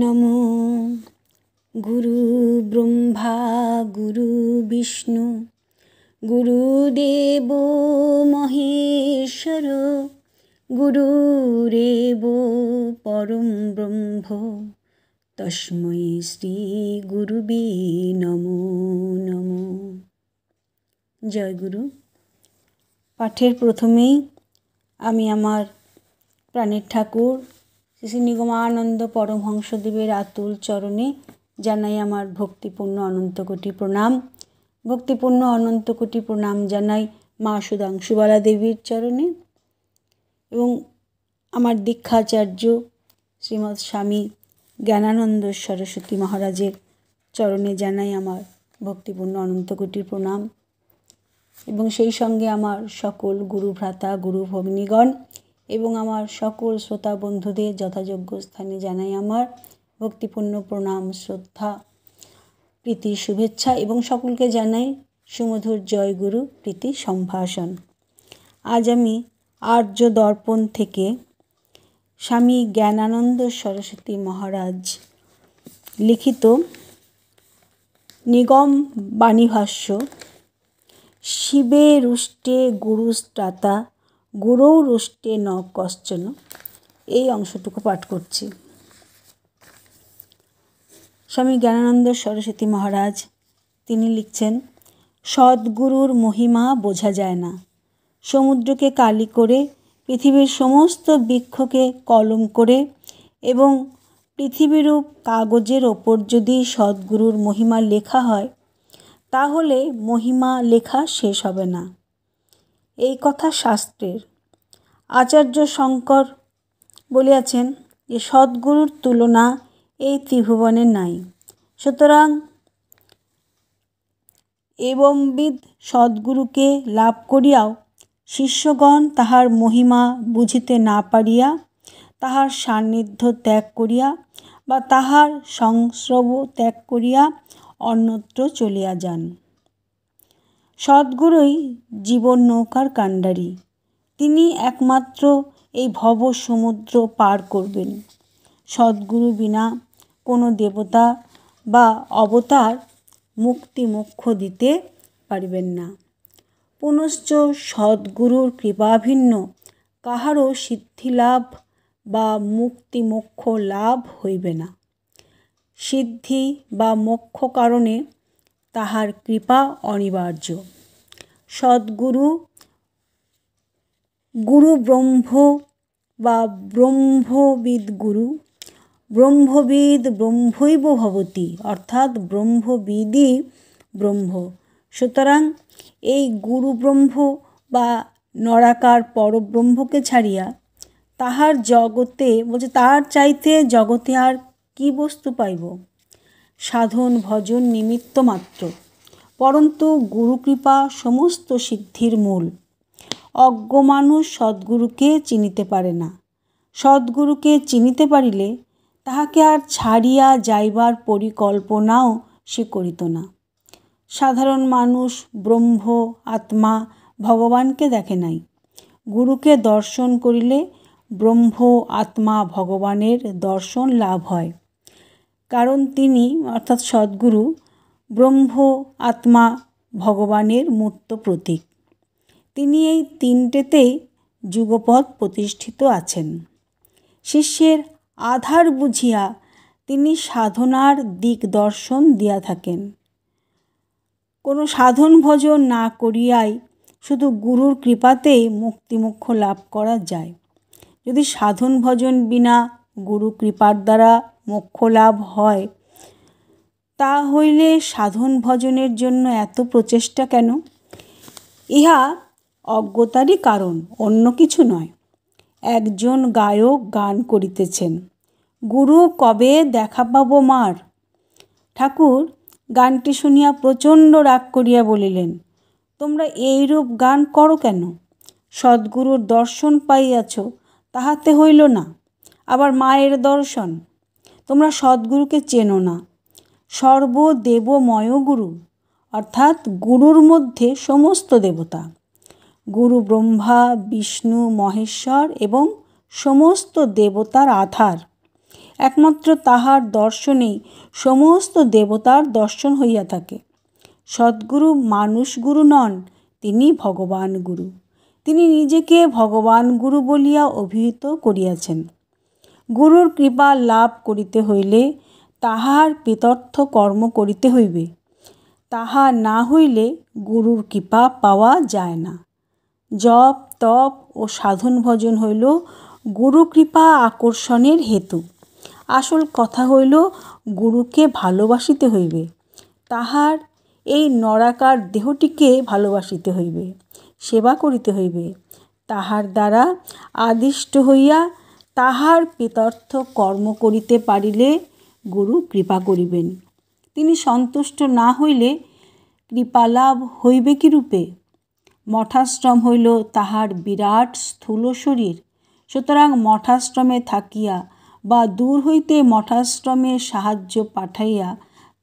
নমো গুরু ব্রহ্মা গুরু বিষ্ণু গুরুদেব মহেশ্বর রেব পরম ব্রহ্ম তস্মৈ শ্রী গুরুবে নমো নমো জয় গুরু পাঠের প্রথমেই আমি আমার প্রাণের ঠাকুর শ্রী নিগমানন্দ পরমহংসদেবের আতুল চরণে জানাই আমার ভক্তিপূর্ণ অনন্তকোটি প্রণাম ভক্তিপূর্ণ অনন্ত কোটি প্রণাম জানাই মা সুধাংশুবালা দেবীর চরণে এবং আমার দীক্ষাচার্য শ্রীমৎ স্বামী জ্ঞানানন্দ সরস্বতী মহারাজের চরণে জানাই আমার ভক্তিপূর্ণ অনন্তকোটির প্রণাম এবং সেই সঙ্গে আমার সকল গুরু ভ্রাতা গুরু ভগ্নীগণ এবং আমার সকল শ্রোতা বন্ধুদের যথাযোগ্য স্থানে জানাই আমার ভক্তিপূর্ণ প্রণাম শ্রদ্ধা প্রীতি শুভেচ্ছা এবং সকলকে জানাই সুমধুর জয়গুরু প্রীতি সম্ভাষণ আজ আমি আর্য দর্পণ থেকে স্বামী জ্ঞানানন্দ সরস্বতী মহারাজ লিখিত নিগম বাণীভাষ্য শিবে রুষ্টে গুরুস্ত্রাতা গুরৌ রুষ্টে ন কশ্চন এই অংশটুকু পাঠ করছি স্বামী জ্ঞানানন্দ সরস্বতী মহারাজ তিনি লিখছেন সদ্গুরুর মহিমা বোঝা যায় না সমুদ্রকে কালি করে পৃথিবীর সমস্ত বৃক্ষকে কলম করে এবং পৃথিবীরূপ কাগজের ওপর যদি সদ্গুরুর মহিমা লেখা হয় তাহলে মহিমা লেখা শেষ হবে না এই কথা শাস্ত্রের আচার্য শঙ্কর বলিয়াছেন যে সদ্গুরুর তুলনা এই ত্রিভুবনে নাই সুতরাং বিদ সদ্গুরুকে লাভ করিয়াও শিষ্যগণ তাহার মহিমা বুঝিতে না পারিয়া তাহার সান্নিধ্য ত্যাগ করিয়া বা তাহার সংস্রব ত্যাগ করিয়া অন্যত্র চলিয়া যান সদ্গুরুই জীবন নৌকার কাণ্ডারি তিনি একমাত্র এই ভব সমুদ্র পার করবেন সদ্গুরু বিনা কোনো দেবতা বা অবতার মুক্তি মোক্ষ দিতে পারবেন না পুনশ্চ সদ্গুরুর কৃপাভিন্ন কাহারও সিদ্ধিলাভ বা মুক্তি মোক্ষ লাভ হইবে না সিদ্ধি বা মোক্ষ কারণে তাহার কৃপা অনিবার্য সদ্গুরু গুরু ব্রহ্ম বা ব্রহ্মবিদ গুরু ব্রহ্মবিদ ব্রহ্মৈব ভবতি অর্থাৎ ব্রহ্মবিদই ব্রহ্ম সুতরাং এই গুরু ব্রহ্ম বা নরাকার পরব্রহ্মকে ছাড়িয়া তাহার জগতে বলছে তার চাইতে জগতে আর কি বস্তু পাইব সাধন ভজন নিমিত্ত মাত্র পরন্তু গুরুকৃপা সমস্ত সিদ্ধির মূল অজ্ঞ মানুষ সদ্গুরুকে চিনিতে পারে না সদ্গুরুকে চিনিতে পারিলে তাহাকে আর ছাড়িয়া যাইবার পরিকল্পনাও সে করিত না সাধারণ মানুষ ব্রহ্ম আত্মা ভগবানকে দেখে নাই গুরুকে দর্শন করিলে ব্রহ্ম আত্মা ভগবানের দর্শন লাভ হয় কারণ তিনি অর্থাৎ সদ্গুরু ব্রহ্ম আত্মা ভগবানের মূর্ত প্রতীক তিনি এই তিনটেতেই যুগপদ প্রতিষ্ঠিত আছেন শিষ্যের আধার বুঝিয়া তিনি সাধনার দিক দর্শন দিয়া থাকেন কোনো সাধন ভজন না করিয়াই শুধু গুরুর কৃপাতেই মুক্তিমুখ্য লাভ করা যায় যদি সাধন ভজন বিনা গুরু কৃপার দ্বারা মোক্ষ লাভ হয় তা হইলে সাধন ভজনের জন্য এত প্রচেষ্টা কেন ইহা অজ্ঞতারই কারণ অন্য কিছু নয় একজন গায়ক গান করিতেছেন গুরু কবে দেখা পাব মার ঠাকুর গানটি শুনিয়া প্রচণ্ড রাগ করিয়া বলিলেন তোমরা এইরূপ গান করো কেন সদ্গুরুর দর্শন পাইয়াছ তাহাতে হইল না আবার মায়ের দর্শন তোমরা সদ্গুরুকে চেনো না সর্বদেবময় গুরু অর্থাৎ গুরুর মধ্যে সমস্ত দেবতা গুরু ব্রহ্মা বিষ্ণু মহেশ্বর এবং সমস্ত দেবতার আধার একমাত্র তাহার দর্শনেই সমস্ত দেবতার দর্শন হইয়া থাকে সদ্গুরু মানুষ গুরু নন তিনি ভগবান গুরু তিনি নিজেকে ভগবান গুরু বলিয়া অভিহিত করিয়াছেন গুরুর কৃপা লাভ করিতে হইলে তাহার পিতর্থ কর্ম করিতে হইবে তাহা না হইলে গুরুর কৃপা পাওয়া যায় না জপ তপ ও সাধন ভজন হইল গুরু কৃপা আকর্ষণের হেতু আসল কথা হইল গুরুকে ভালোবাসিতে হইবে তাহার এই নরাকার দেহটিকে ভালোবাসিতে হইবে সেবা করিতে হইবে তাহার দ্বারা আদিষ্ট হইয়া তাহার পিতার্থ কর্ম করিতে পারিলে গুরু কৃপা করিবেন তিনি সন্তুষ্ট না হইলে কৃপালাভ হইবে কিরূপে মঠাশ্রম হইল তাহার বিরাট স্থূল শরীর সুতরাং মঠাশ্রমে থাকিয়া বা দূর হইতে মঠাশ্রমে সাহায্য পাঠাইয়া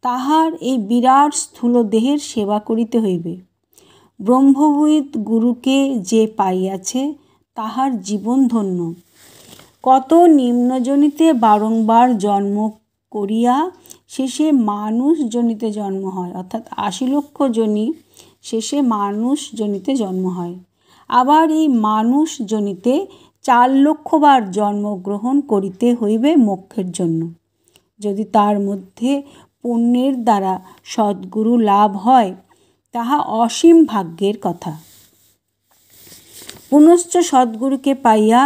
তাহার এই বিরাট স্থূল দেহের সেবা করিতে হইবে ব্রহ্মবিদ গুরুকে যে পাইয়াছে তাহার জীবন ধন্য কত নিম্নজনিতে বারংবার জন্ম করিয়া শেষে মানুষ জনিতে জন্ম হয় অর্থাৎ আশি লক্ষ জনি শেষে মানুষ জনিতে জন্ম হয় আবার এই মানুষ জনিতে চার লক্ষবার জন্মগ্রহণ করিতে হইবে মোক্ষের জন্য যদি তার মধ্যে পুণ্যের দ্বারা সদ্গুরু লাভ হয় তাহা অসীম ভাগ্যের কথা পুনশ্চ সদ্গুরুকে পাইয়া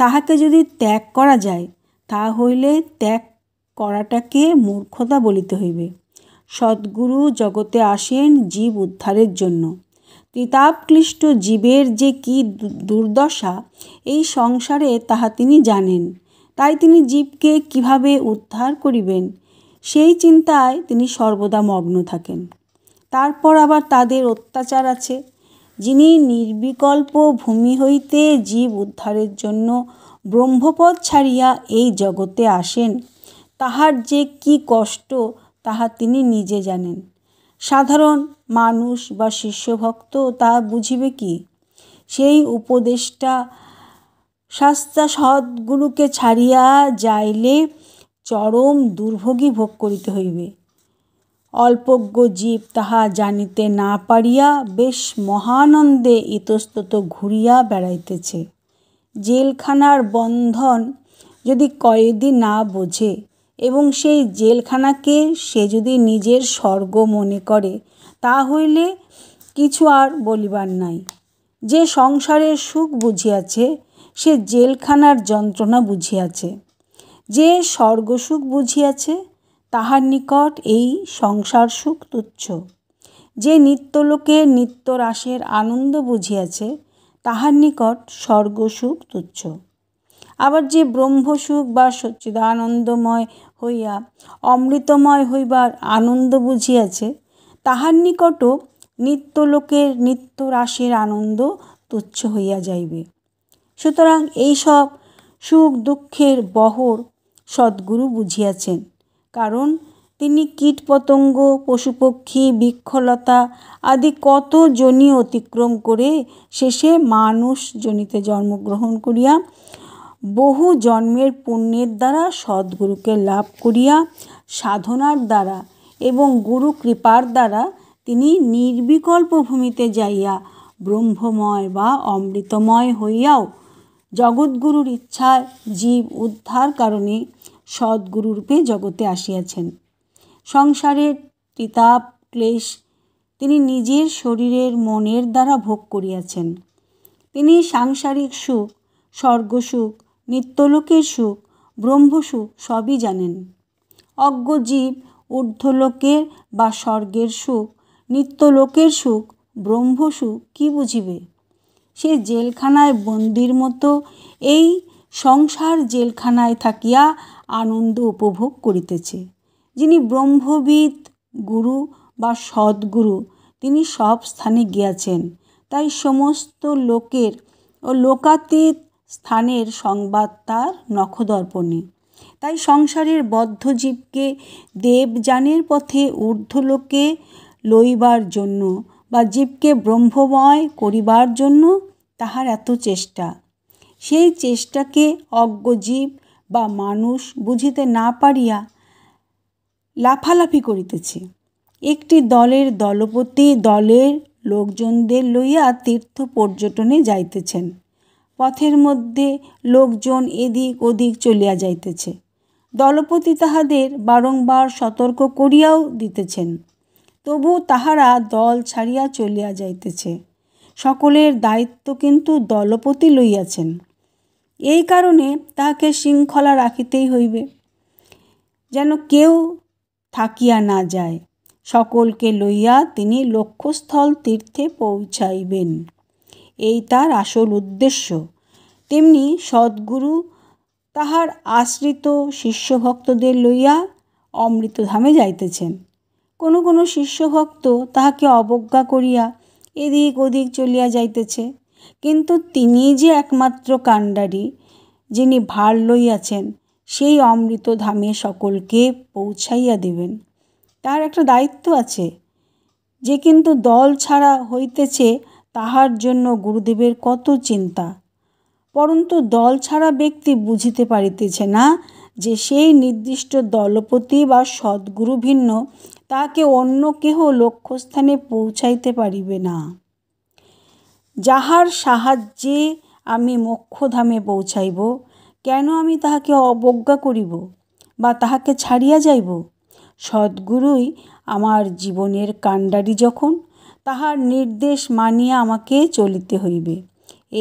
তাহাকে যদি ত্যাগ করা যায় তা হইলে ত্যাগ করাটাকে মূর্খতা বলিতে হইবে সদ্গুরু জগতে আসেন জীব উদ্ধারের জন্য কৃতাপক্লিষ্ট জীবের যে কি দুর্দশা এই সংসারে তাহা তিনি জানেন তাই তিনি জীবকে কিভাবে উদ্ধার করিবেন সেই চিন্তায় তিনি সর্বদা মগ্ন থাকেন তারপর আবার তাদের অত্যাচার আছে যিনি নির্বিকল্প ভূমি হইতে জীব উদ্ধারের জন্য ব্রহ্মপদ ছাড়িয়া এই জগতে আসেন তাহার যে কি কষ্ট তাহা তিনি নিজে জানেন সাধারণ মানুষ বা শিষ্যভক্ত তা বুঝিবে কি সেই উপদেষ্টা শাস্তা সদ্গুরুকে ছাড়িয়া যাইলে চরম দুর্ভোগী ভোগ করিতে হইবে অল্পজ্ঞ জীব তাহা জানিতে না পারিয়া বেশ মহানন্দে ইতস্তত ঘুরিয়া বেড়াইতেছে জেলখানার বন্ধন যদি কয়েদি না বোঝে এবং সেই জেলখানাকে সে যদি নিজের স্বর্গ মনে করে তা হইলে কিছু আর বলিবার নাই যে সংসারের সুখ বুঝিয়াছে সে জেলখানার যন্ত্রণা বুঝিয়াছে যে স্বর্গসুখ বুঝিয়াছে তাহার নিকট এই সংসার সুখ তুচ্ছ যে নিত্যলোকে নিত্যরাসের আনন্দ বুঝিয়াছে তাহার নিকট স্বর্গসুখ তুচ্ছ আবার যে ব্রহ্মসুখ বা সচ্চিদানন্দময় হইয়া অমৃতময় হইবার আনন্দ বুঝিয়াছে তাহার নিকটও নিত্যলোকের নিত্যরাসের আনন্দ তুচ্ছ হইয়া যাইবে সুতরাং এইসব সুখ দুঃখের বহর সদ্গুরু বুঝিয়াছেন কারণ তিনি কীটপতঙ্গ পশুপক্ষী বৃক্ষলতা আদি কত জনি অতিক্রম করে শেষে মানুষ জনিতে জন্মগ্রহণ করিয়া বহু জন্মের পুণ্যের দ্বারা সদ্গুরুকে লাভ করিয়া সাধনার দ্বারা এবং গুরু কৃপার দ্বারা তিনি নির্বিকল্প ভূমিতে যাইয়া ব্রহ্মময় বা অমৃতময় হইয়াও জগৎগুরুর ইচ্ছায় জীব উদ্ধার কারণে সদ্গুরুরূপে জগতে আসিয়াছেন সংসারের তিতাপ ক্লেশ তিনি নিজের শরীরের মনের দ্বারা ভোগ করিয়াছেন তিনি সাংসারিক সুখ স্বর্গসুখ নিত্যলোকের সুখ ব্রহ্মসুখ সবই জানেন অজ্ঞজীব ঊর্ধ্বলোকের বা স্বর্গের সুখ নিত্যলোকের সুখ ব্রহ্মসুখ কি বুঝিবে সে জেলখানায় বন্দির মতো এই সংসার জেলখানায় থাকিয়া আনন্দ উপভোগ করিতেছে যিনি ব্রহ্মবিদ গুরু বা সদ্গুরু তিনি সব স্থানে গিয়াছেন তাই সমস্ত লোকের ও লোকাতীত স্থানের সংবাদ তার নখদর্পণে তাই সংসারের বদ্ধ জীবকে দেবযানের পথে ঊর্ধ্বলোকে লইবার জন্য বা জীবকে ব্রহ্মময় করিবার জন্য তাহার এত চেষ্টা সেই চেষ্টাকে অজ্ঞজীব বা মানুষ বুঝিতে না পারিয়া লাফালাফি করিতেছে একটি দলের দলপতি দলের লোকজনদের লইয়া তীর্থ পর্যটনে যাইতেছেন পথের মধ্যে লোকজন এদিক ওদিক চলিয়া যাইতেছে দলপতি তাহাদের বারংবার সতর্ক করিয়াও দিতেছেন তবু তাহারা দল ছাড়িয়া চলিয়া যাইতেছে সকলের দায়িত্ব কিন্তু দলপতি লইয়াছেন এই কারণে তাহাকে শৃঙ্খলা রাখিতেই হইবে যেন কেউ থাকিয়া না যায় সকলকে লইয়া তিনি লক্ষ্যস্থল তীর্থে পৌঁছাইবেন এই তার আসল উদ্দেশ্য তেমনি সদ্গুরু তাহার আশ্রিত শিষ্যভক্তদের লইয়া অমৃতধামে যাইতেছেন কোনো কোনো শিষ্যভক্ত তাহাকে অবজ্ঞা করিয়া এদিক ওদিক চলিয়া যাইতেছে কিন্তু তিনি যে একমাত্র কাণ্ডারি যিনি ভার লইয়াছেন সেই অমৃত ধামে সকলকে পৌঁছাইয়া দিবেন তার একটা দায়িত্ব আছে যে কিন্তু দল ছাড়া হইতেছে তাহার জন্য গুরুদেবের কত চিন্তা পরন্তু দল ছাড়া ব্যক্তি বুঝিতে পারিতেছে না যে সেই নির্দিষ্ট দলপতি বা সদ্গুরু ভিন্ন তাকে অন্য কেহ লক্ষ্যস্থানে পৌঁছাইতে পারিবে না যাহার সাহায্যে আমি মোক্ষধামে পৌঁছাইব কেন আমি তাহাকে অবজ্ঞা করিব বা তাহাকে ছাড়িয়া যাইব সদ্গুরুই আমার জীবনের কাণ্ডারি যখন তাহার নির্দেশ মানিয়া আমাকে চলিতে হইবে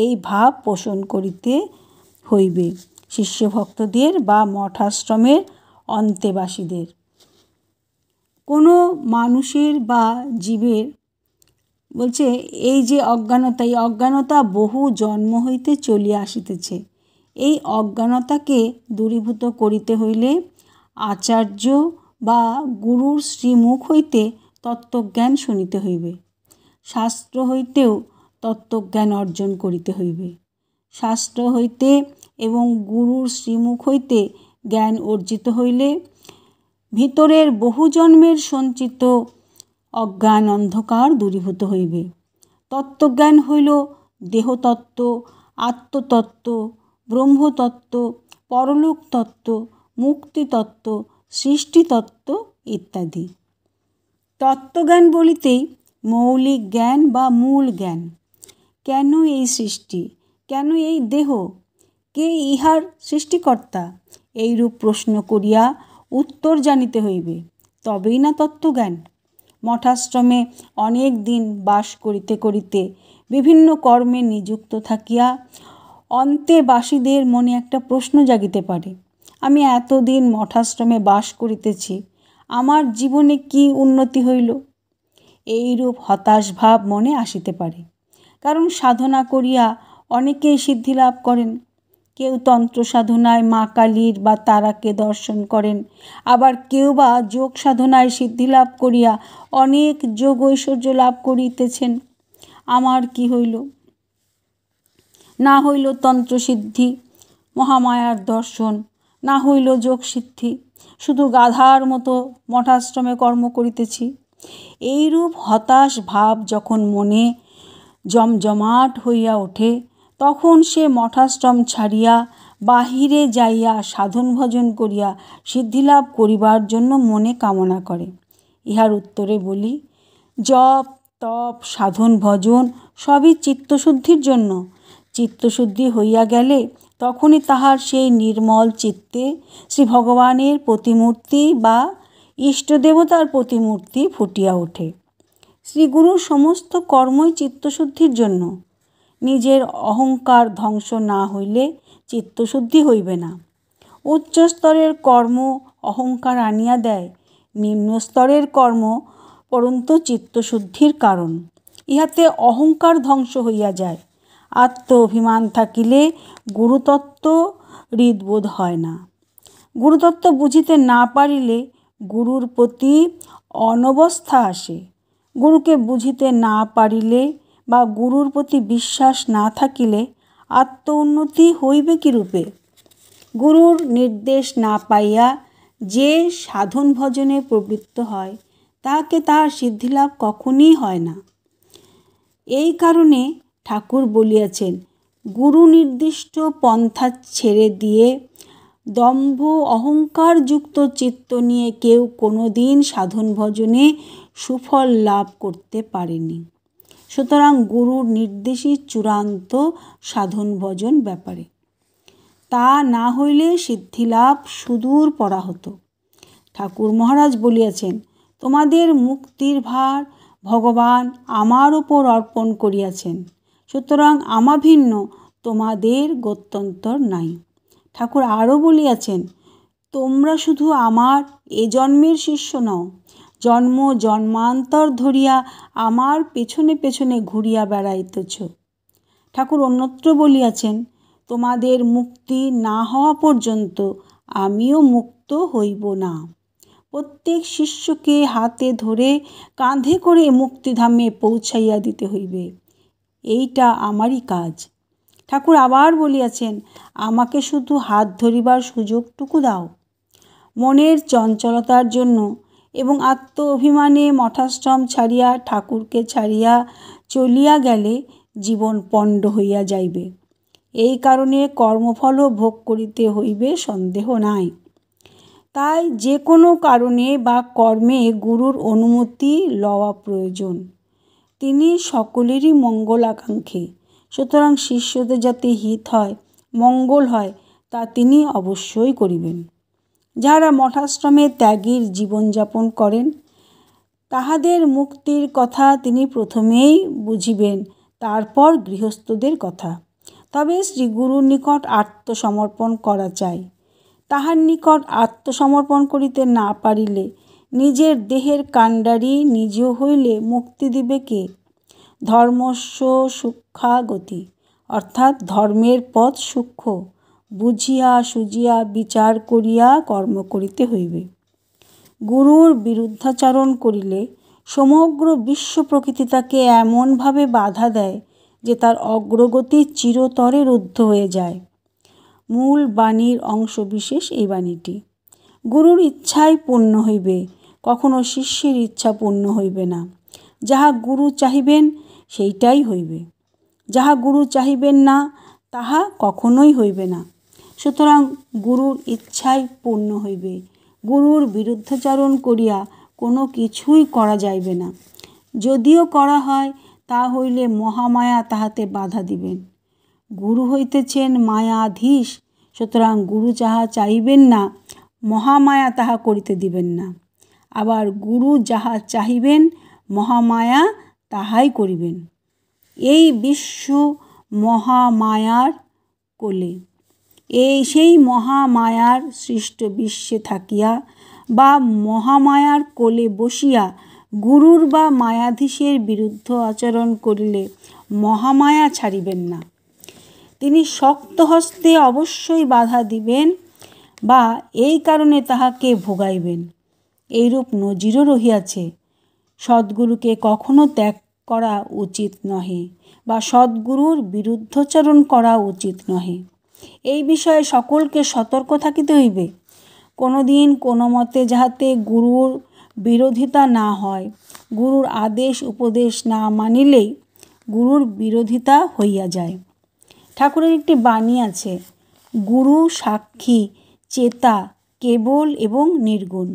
এই ভাব পোষণ করিতে হইবে শিষ্য ভক্তদের বা মঠাশ্রমের অন্তেবাসীদের কোনো মানুষের বা জীবের বলছে এই যে অজ্ঞানতা এই অজ্ঞানতা বহু জন্ম হইতে চলিয়া আসিতেছে এই অজ্ঞানতাকে দূরীভূত করিতে হইলে আচার্য বা গুরুর শ্রীমুখ হইতে তত্ত্বজ্ঞান শুনিতে হইবে শাস্ত্র হইতেও তত্ত্বজ্ঞান অর্জন করিতে হইবে শাস্ত্র হইতে এবং গুরুর শ্রীমুখ হইতে জ্ঞান অর্জিত হইলে ভিতরের বহু জন্মের সঞ্চিত অজ্ঞান অন্ধকার দূরীভূত হইবে তত্ত্বজ্ঞান হইল দেহতত্ত্ব আত্মতত্ত্ব ব্রহ্মতত্ত্ব পরলোকতত্ত্ব মুক্তিতত্ত্ব সৃষ্টিতত্ত্ব ইত্যাদি তত্ত্বজ্ঞান বলিতেই মৌলিক জ্ঞান বা মূল জ্ঞান কেন এই সৃষ্টি কেন এই দেহ কে ইহার সৃষ্টিকর্তা এইরূপ প্রশ্ন করিয়া উত্তর জানিতে হইবে তবেই না তত্ত্বজ্ঞান মঠাশ্রমে অনেক দিন বাস করিতে করিতে বিভিন্ন কর্মে নিযুক্ত থাকিয়া অন্তে বাসীদের মনে একটা প্রশ্ন জাগিতে পারে আমি এতদিন মঠাশ্রমে বাস করিতেছি আমার জীবনে কি উন্নতি হইল এইরূপ হতাশ ভাব মনে আসিতে পারে কারণ সাধনা করিয়া অনেকেই সিদ্ধি লাভ করেন কেউ তন্ত্র সাধনায় মা কালীর বা তারাকে দর্শন করেন আবার কেউ বা যোগ সাধনায় সিদ্ধি লাভ করিয়া অনেক যোগ ঐশ্বর্য লাভ করিতেছেন আমার কি হইল না হইল তন্ত্রসিদ্ধি মহামায়ার দর্শন না হইল যোগ সিদ্ধি শুধু গাধার মতো মঠাশ্রমে কর্ম করিতেছি এইরূপ হতাশ ভাব যখন মনে জমজমাট হইয়া ওঠে তখন সে মঠাশ্রম ছাড়িয়া বাহিরে যাইয়া সাধন ভজন করিয়া সিদ্ধিলাভ করিবার জন্য মনে কামনা করে ইহার উত্তরে বলি জপ তপ সাধন ভজন সবই চিত্তশুদ্ধির জন্য চিত্তশুদ্ধি হইয়া গেলে তখনই তাহার সেই নির্মল চিত্তে শ্রী ভগবানের প্রতিমূর্তি বা ইষ্টদেবতার প্রতিমূর্তি ফুটিয়া ওঠে শ্রীগুরুর সমস্ত কর্মই চিত্তশুদ্ধির জন্য নিজের অহংকার ধ্বংস না হইলে চিত্তশুদ্ধি হইবে না উচ্চস্তরের কর্ম অহংকার আনিয়া দেয় নিম্নস্তরের কর্ম পরন্তু চিত্তশুদ্ধির কারণ ইহাতে অহংকার ধ্বংস হইয়া যায় আত্ম অভিমান থাকিলে গুরুতত্ত্ব হৃদবোধ হয় না গুরুতত্ত্ব বুঝিতে না পারিলে গুরুর প্রতি অনবস্থা আসে গুরুকে বুঝিতে না পারিলে বা গুরুর প্রতি বিশ্বাস না থাকিলে আত্ম উন্নতি হইবে কিরূপে গুরুর নির্দেশ না পাইয়া যে সাধন ভজনে প্রবৃত্ত হয় তাহাকে তাহার সিদ্ধিলাভ কখনই হয় না এই কারণে ঠাকুর বলিয়াছেন গুরু নির্দিষ্ট পন্থা ছেড়ে দিয়ে দম্ভ অহংকারযুক্ত চিত্ত নিয়ে কেউ কোনো দিন সাধন ভজনে সুফল লাভ করতে পারেনি সুতরাং গুরুর নির্দেশই চূড়ান্ত সাধন ভজন ব্যাপারে তা না হইলে সিদ্ধিলাভ সুদূর পড়া হতো ঠাকুর মহারাজ বলিয়াছেন তোমাদের মুক্তির ভার ভগবান আমার ওপর অর্পণ করিয়াছেন সুতরাং আমাভিন্ন তোমাদের গত্যন্তর নাই ঠাকুর আরও বলিয়াছেন তোমরা শুধু আমার এ জন্মের শিষ্য নও জন্ম জন্মান্তর ধরিয়া আমার পেছনে পেছনে ঘুরিয়া বেড়াইতেছ ঠাকুর অন্যত্র বলিয়াছেন তোমাদের মুক্তি না হওয়া পর্যন্ত আমিও মুক্ত হইব না প্রত্যেক শিষ্যকে হাতে ধরে কাঁধে করে মুক্তিধামে পৌঁছাইয়া দিতে হইবে এইটা আমারই কাজ ঠাকুর আবার বলিয়াছেন আমাকে শুধু হাত ধরিবার সুযোগটুকু দাও মনের চঞ্চলতার জন্য এবং আত্ম অভিমানে মঠাশ্রম ছাড়িয়া ঠাকুরকে ছাড়িয়া চলিয়া গেলে জীবন পণ্ড হইয়া যাইবে এই কারণে কর্মফলও ভোগ করিতে হইবে সন্দেহ নাই তাই যে কোনো কারণে বা কর্মে গুরুর অনুমতি লওয়া প্রয়োজন তিনি সকলেরই মঙ্গল আকাঙ্ক্ষী সুতরাং শিষ্যদের যাতে হিত হয় মঙ্গল হয় তা তিনি অবশ্যই করিবেন যাহারা মঠাশ্রমে ত্যাগীর জীবনযাপন করেন তাহাদের মুক্তির কথা তিনি প্রথমেই বুঝিবেন তারপর গৃহস্থদের কথা তবে শ্রীগুরুর নিকট আত্মসমর্পণ করা চাই তাহার নিকট আত্মসমর্পণ করিতে না পারিলে নিজের দেহের কাণ্ডারি নিজেও হইলে মুক্তি দিবে কে ধর্মস্ব সূক্ষাগতি অর্থাৎ ধর্মের পথ সূক্ষ্ম বুঝিয়া সুজিয়া বিচার করিয়া কর্ম করিতে হইবে গুরুর বিরুদ্ধাচরণ করিলে সমগ্র বিশ্ব প্রকৃতি তাকে এমনভাবে বাধা দেয় যে তার অগ্রগতি চিরতরে রুদ্ধ হয়ে যায় মূল বাণীর অংশ বিশেষ এই বাণীটি গুরুর ইচ্ছাই পূর্ণ হইবে কখনো শিষ্যের ইচ্ছা পূর্ণ হইবে না যাহা গুরু চাহিবেন সেইটাই হইবে যাহা গুরু চাহিবেন না তাহা কখনোই হইবে না সুতরাং গুরুর ইচ্ছাই পূর্ণ হইবে গুরুর বিরুদ্ধাচরণ করিয়া কোনো কিছুই করা যাইবে না যদিও করা হয় তা হইলে মহামায়া তাহাতে বাধা দিবেন গুরু হইতেছেন মায়াধীশ সুতরাং গুরু যাহা চাইবেন না মহামায়া তাহা করিতে দিবেন না আবার গুরু যাহা চাহিবেন মহামায়া তাহাই করিবেন এই বিশ্ব মহামায়ার কোলে এই সেই মহামায়ার সৃষ্ট বিশ্বে থাকিয়া বা মহামায়ার কোলে বসিয়া গুরুর বা মায়াধীশের বিরুদ্ধ আচরণ করিলে মহামায়া ছাড়িবেন না তিনি শক্ত হস্তে অবশ্যই বাধা দিবেন বা এই কারণে তাহাকে ভোগাইবেন এইরূপ নজিরও রহিয়াছে সদ্গুরুকে কখনো ত্যাগ করা উচিত নহে বা সদ্গুরুর বিরুদ্ধচরণ করা উচিত নহে এই বিষয়ে সকলকে সতর্ক থাকিতে হইবে কোনো দিন কোনো মতে যাহাতে গুরুর বিরোধিতা না হয় গুরুর আদেশ উপদেশ না মানিলেই গুরুর বিরোধিতা হইয়া যায় ঠাকুরের একটি বাণী আছে গুরু সাক্ষী চেতা কেবল এবং নির্গুণ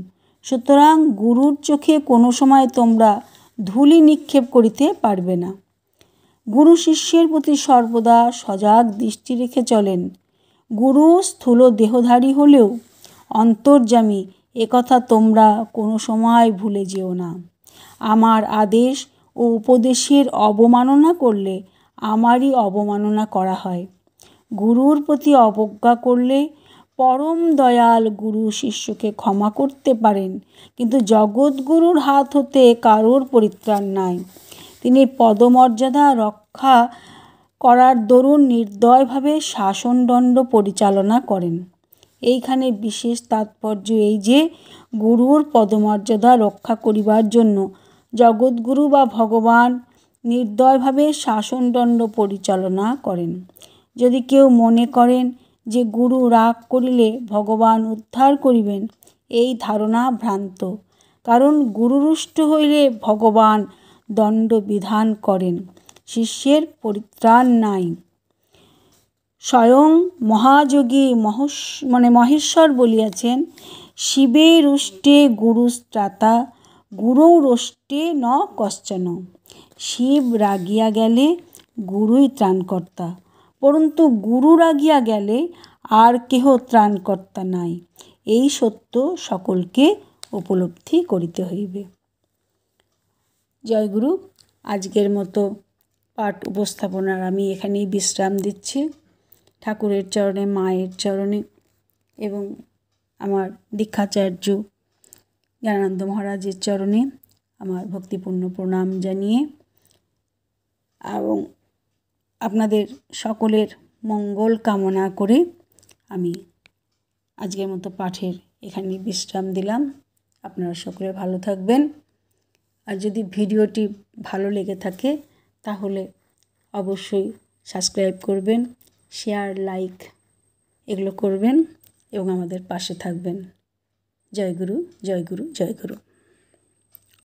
সুতরাং গুরুর চোখে কোনো সময় তোমরা ধুলি নিক্ষেপ করিতে পারবে না গুরু শিষ্যের প্রতি সর্বদা সজাগ দৃষ্টি রেখে চলেন গুরু স্থূল দেহধারী হলেও অন্তর্যামী একথা তোমরা কোনো সময় ভুলে যেও না আমার আদেশ ও উপদেশের অবমাননা করলে আমারই অবমাননা করা হয় গুরুর প্রতি অবজ্ঞা করলে পরম দয়াল গুরু শিষ্যকে ক্ষমা করতে পারেন কিন্তু জগৎগুরুর হাত হতে কারোর পরিত্রাণ নাই তিনি পদমর্যাদা রক্ষা করার দরুন নির্দয়ভাবে শাসনদণ্ড পরিচালনা করেন এইখানে বিশেষ তাৎপর্য এই যে গুরুর পদমর্যাদা রক্ষা করিবার জন্য জগৎগুরু বা ভগবান নির্দয়ভাবে শাসনদণ্ড পরিচালনা করেন যদি কেউ মনে করেন যে গুরু রাগ করিলে ভগবান উদ্ধার করিবেন এই ধারণা ভ্রান্ত কারণ গুরুরুষ্ট হইলে ভগবান দণ্ডবিধান করেন শিষ্যের পরিত্রাণ নাই স্বয়ং মহাযোগী মহস মানে মহেশ্বর বলিয়াছেন শিবে রুষ্টে গুরুস্ত্রাতা গুরু রোষ্টে ন কশ্চন শিব রাগিয়া গেলে গুরুই ত্রাণকর্তা পরন্তু গুরু রাগিয়া গেলে আর কেহ ত্রাণকর্তা নাই এই সত্য সকলকে উপলব্ধি করিতে হইবে জয়গুরু আজকের মতো পাঠ উপস্থাপনার আমি এখানেই বিশ্রাম দিচ্ছি ঠাকুরের চরণে মায়ের চরণে এবং আমার দীক্ষাচার্য জ্ঞানানন্দ মহারাজের চরণে আমার ভক্তিপূর্ণ প্রণাম জানিয়ে এবং আপনাদের সকলের মঙ্গল কামনা করে আমি আজকের মতো পাঠের এখানে বিশ্রাম দিলাম আপনারা সকলে ভালো থাকবেন আর যদি ভিডিওটি ভালো লেগে থাকে তাহলে অবশ্যই সাবস্ক্রাইব করবেন শেয়ার লাইক এগুলো করবেন এবং আমাদের পাশে থাকবেন জয় গুরু জয় গুরু জয় গুরু